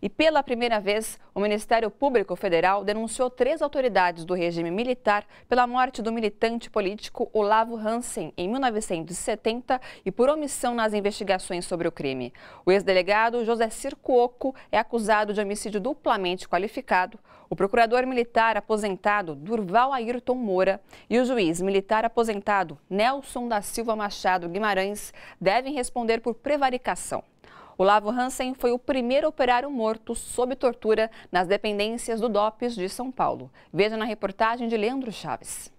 E pela primeira vez, o Ministério Público Federal denunciou três autoridades do regime militar pela morte do militante político Olavo Hansen em 1970 e por omissão nas investigações sobre o crime. O ex-delegado José Circuoco é acusado de homicídio duplamente qualificado. O procurador militar aposentado Durval Ayrton Moura e o juiz militar aposentado Nelson da Silva Machado Guimarães devem responder por prevaricação. Olavo Hansen foi o primeiro operário morto sob tortura nas dependências do DOPS de São Paulo. Veja na reportagem de Leandro Chaves.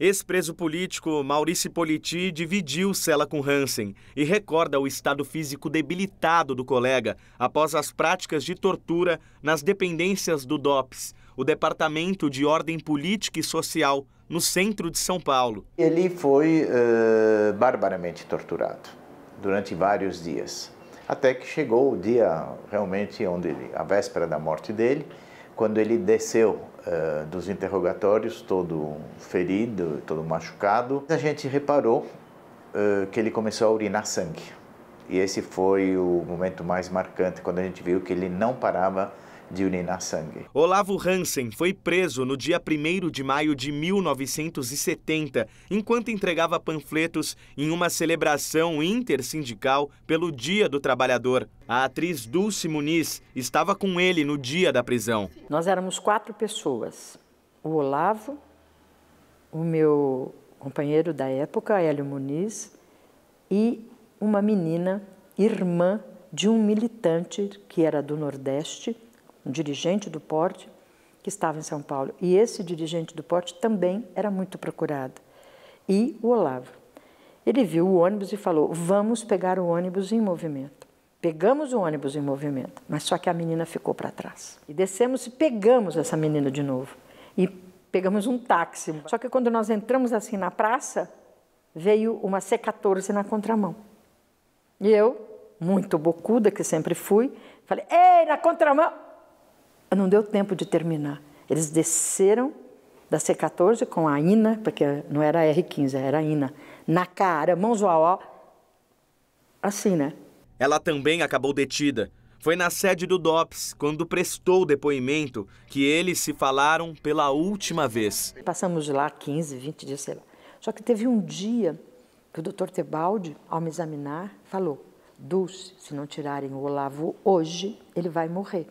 Ex-preso político Maurício Politi dividiu cela com Hansen e recorda o estado físico debilitado do colega após as práticas de tortura nas dependências do DOPS, o Departamento de Ordem Política e Social, no centro de São Paulo. Ele foi uh, barbaramente torturado durante vários dias. Até que chegou o dia realmente onde ele, a véspera da morte dele, quando ele desceu uh, dos interrogatórios, todo ferido, todo machucado, a gente reparou uh, que ele começou a urinar sangue. E esse foi o momento mais marcante, quando a gente viu que ele não parava de Unina Sangue. Olavo Hansen foi preso no dia 1 de maio de 1970, enquanto entregava panfletos em uma celebração intersindical pelo Dia do Trabalhador. A atriz Dulce Muniz estava com ele no dia da prisão. Nós éramos quatro pessoas: o Olavo, o meu companheiro da época, Hélio Muniz, e uma menina, irmã de um militante que era do Nordeste, um dirigente do porte que estava em São Paulo. E esse dirigente do porte também era muito procurado. E o Olavo. Ele viu o ônibus e falou: Vamos pegar o ônibus em movimento. Pegamos o ônibus em movimento, mas só que a menina ficou para trás. E descemos e pegamos essa menina de novo. E pegamos um táxi. Só que quando nós entramos assim na praça, veio uma C14 na contramão. E eu, muito bocuda que sempre fui, falei: Ei, na contramão! Não deu tempo de terminar. Eles desceram da C14 com a INA, porque não era a R15, era a INA, na cara, mãos ao ó, assim, né? Ela também acabou detida. Foi na sede do DOPS, quando prestou o depoimento, que eles se falaram pela última vez. Passamos lá 15, 20 dias, sei lá. Só que teve um dia que o doutor Tebaldi, ao me examinar, falou: Dulce, se não tirarem o Olavo hoje, ele vai morrer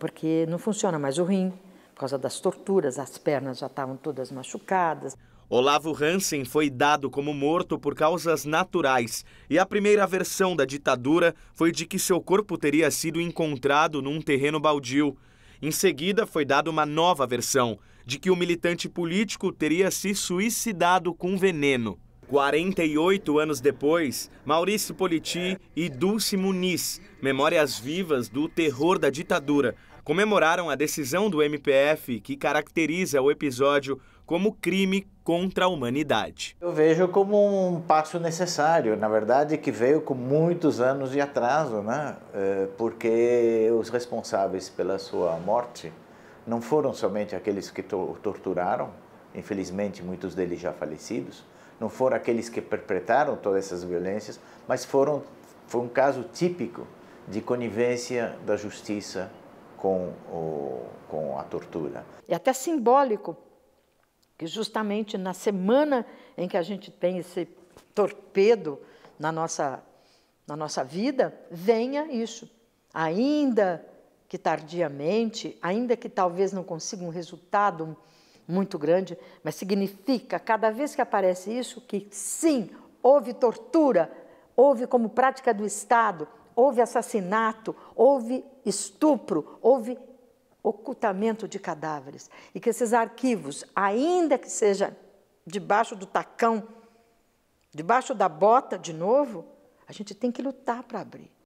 porque não funciona mais o rim, por causa das torturas, as pernas já estavam todas machucadas. Olavo Hansen foi dado como morto por causas naturais e a primeira versão da ditadura foi de que seu corpo teria sido encontrado num terreno baldio. Em seguida, foi dada uma nova versão, de que o militante político teria se suicidado com veneno. 48 anos depois, Maurício Politi e Dulce Muniz, memórias vivas do terror da ditadura, comemoraram a decisão do MPF que caracteriza o episódio como crime contra a humanidade. Eu vejo como um passo necessário, na verdade, que veio com muitos anos de atraso, né? É, porque os responsáveis pela sua morte não foram somente aqueles que torturaram, infelizmente muitos deles já falecidos, não foram aqueles que perpetraram todas essas violências, mas foram, foi um caso típico de conivência da justiça com, o, com a tortura. E até simbólico, que justamente na semana em que a gente tem esse torpedo na nossa, na nossa vida, venha isso. Ainda que tardiamente, ainda que talvez não consiga um resultado muito grande, mas significa, cada vez que aparece isso, que sim, houve tortura, houve como prática do Estado, houve assassinato, houve estupro, houve ocultamento de cadáveres. E que esses arquivos, ainda que seja debaixo do tacão, debaixo da bota de novo, a gente tem que lutar para abrir.